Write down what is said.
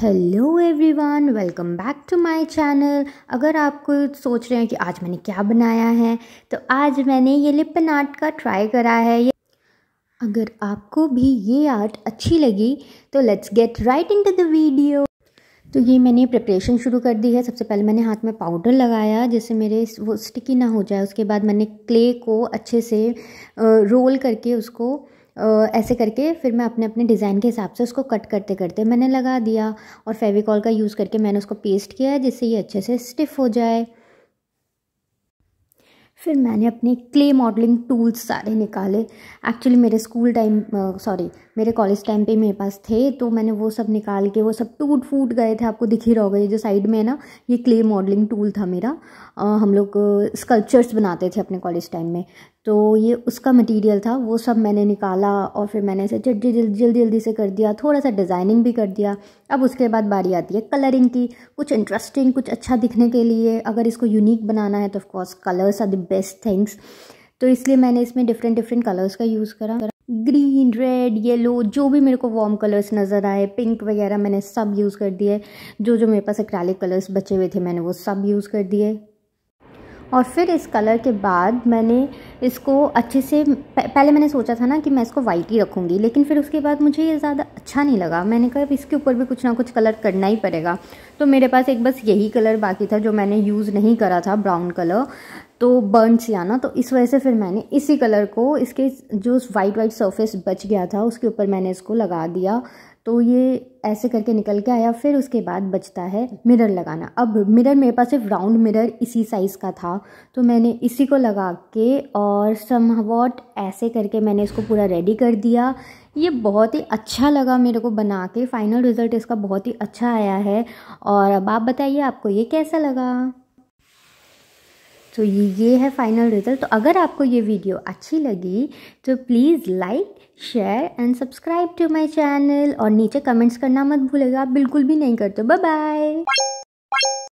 hello everyone welcome back to my channel अगर आप कुछ सोच रहे हैं कि आज मैंने क्या बनाया है तो आज मैंने ये लिपन आर्ट का ट्राई करा है ये अगर आपको भी ये आर्ट अच्छी लगी तो let's get right to the video तो ये मैंने प्रिपरेशन शुरू कर दी है सबसे पहले मैंने हाथ में पाउडर लगाया जिससे मेरे वो स्टिकी ना हो जाए उसके बाद मैंने क्ले को अच्छे से रोल करके उसको ऐसे करके फिर मैं अपने अपने डिज़ाइन के हिसाब से उसको कट करते करते मैंने लगा दिया और फेविकॉल का यूज़ करके मैंने उसको पेस्ट किया है जिससे ये अच्छे से स्टिफ हो जाए फिर मैंने अपने क्ले मॉडलिंग टूल्स सारे निकाले एक्चुअली मेरे स्कूल टाइम सॉरी मेरे कॉलेज टाइम पे मेरे पास थे तो मैंने वो सब निकाल के वो सब टूट फूट गए थे आपको दिख ही रहोगे जो साइड में है ना ये क्ले मॉडलिंग टूल था मेरा आ, हम लोग स्कल्पचर्स बनाते थे अपने कॉलेज टाइम में तो ये उसका मटेरियल था वो सब मैंने निकाला और फिर मैंने इसे जल्दी जल्दी जल्दी से कर दिया थोड़ा सा डिज़ाइनिंग भी कर दिया अब उसके बाद बारी आती है कलरिंग की कुछ इंटरेस्टिंग कुछ अच्छा दिखने के लिए अगर इसको यूनिक बनाना है तो of course colours are the best things तो इसलिए मैंने इसमें डिफरेंट डिफरेंट कलर्स का यूज़ करा ग्रीन रेड येलो जो भी मेरे को वार्म कलर्स नज़र आए पिंक वगैरह मैंने सब यूज़ कर दिए जो जो मेरे पास एक्रेलिक कलर्स बचे हुए थे मैंने वो सब यूज़ कर दिए और फिर इस कलर के बाद मैंने इसको अच्छे से पहले मैंने सोचा था ना कि मैं इसको वाइट ही रखूँगी लेकिन फिर उसके बाद मुझे ये ज़्यादा अच्छा नहीं लगा मैंने कहा इसके ऊपर भी कुछ ना कुछ कलर करना ही पड़ेगा तो मेरे पास एक बस यही कलर बाकी था जो मैंने यूज़ नहीं करा था ब्राउन कलर तो बर्न सी आना तो इस वजह से फिर मैंने इसी कलर को इसके जो वाइट वाइट सरफेस बच गया था उसके ऊपर मैंने इसको लगा दिया तो ये ऐसे करके निकल के आया फिर उसके बाद बचता है मिरर लगाना अब मिरर मेरे पास सिर्फ राउंड मिरर इसी साइज़ का था तो मैंने इसी को लगा के और सम वॉट ऐसे करके मैंने इसको पूरा रेडी कर दिया ये बहुत ही अच्छा लगा मेरे को बना के फाइनल रिज़ल्ट इसका बहुत ही अच्छा आया है और अब आप बताइए आपको ये कैसा लगा तो ये ये है फाइनल रिजल्ट तो अगर आपको ये वीडियो अच्छी लगी तो please like share and subscribe to my channel और नीचे कमेंट्स करना मत भूलेगा आप बिल्कुल भी नहीं करते बाय बाय